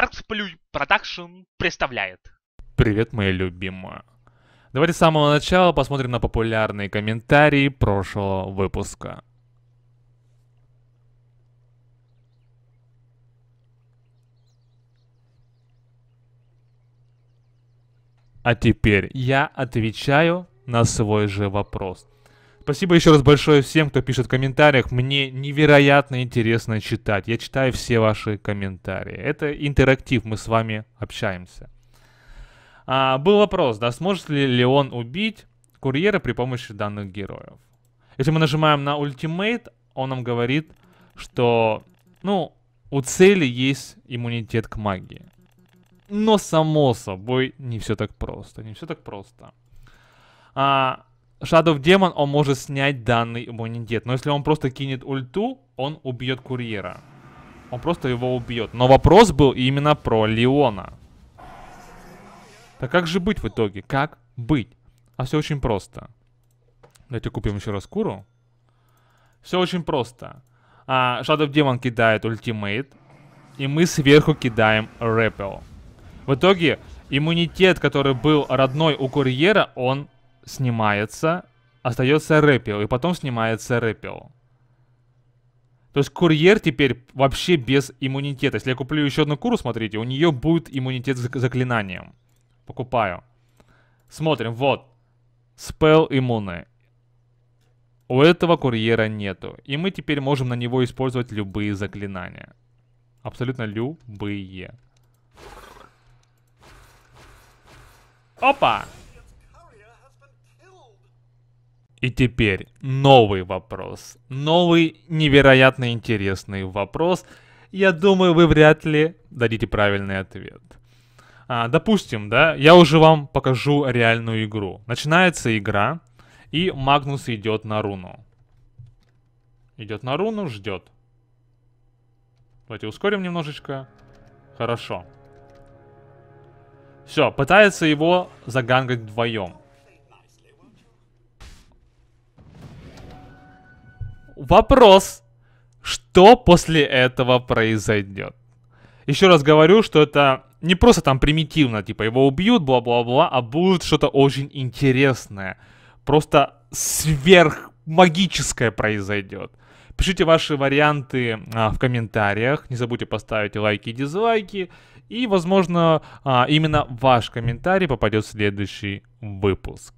Artplay Production представляет. Привет, моя любимая. Давайте с самого начала посмотрим на популярные комментарии прошлого выпуска. А теперь я отвечаю на свой же вопрос – Спасибо еще раз большое всем, кто пишет в комментариях. Мне невероятно интересно читать. Я читаю все ваши комментарии. Это интерактив, мы с вами общаемся. А, был вопрос, да, сможет ли Леон убить курьера при помощи данных героев? Если мы нажимаем на ультимейт, он нам говорит, что, ну, у цели есть иммунитет к магии. Но, само собой, не все так просто. Не все так просто. А, Shadow Demon, он может снять данный иммунитет. Но если он просто кинет ульту, он убьет курьера. Он просто его убьет. Но вопрос был именно про Леона. Так как же быть в итоге? Как быть? А все очень просто. Давайте купим еще раз куру. Все очень просто. А, Shadow Demon кидает ультимейт. И мы сверху кидаем Рэппел. В итоге иммунитет, который был родной у курьера, он снимается, остается рэпел, и потом снимается рэпел. То есть курьер теперь вообще без иммунитета. Если я куплю еще одну куру, смотрите, у нее будет иммунитет с заклинанием. Покупаю. Смотрим, вот. Спел иммуны. У этого курьера нету. И мы теперь можем на него использовать любые заклинания. Абсолютно любые. Опа! И теперь новый вопрос. Новый невероятно интересный вопрос. Я думаю, вы вряд ли дадите правильный ответ. А, допустим, да, я уже вам покажу реальную игру. Начинается игра, и Магнус идет на руну. Идет на руну, ждет. Давайте ускорим немножечко. Хорошо. Все, пытается его загангать вдвоем. Вопрос, что после этого произойдет? Еще раз говорю, что это не просто там примитивно, типа его убьют, бла-бла-бла, а будет что-то очень интересное. Просто сверхмагическое произойдет. Пишите ваши варианты а, в комментариях. Не забудьте поставить лайки и дизлайки. И, возможно, а, именно ваш комментарий попадет в следующий выпуск.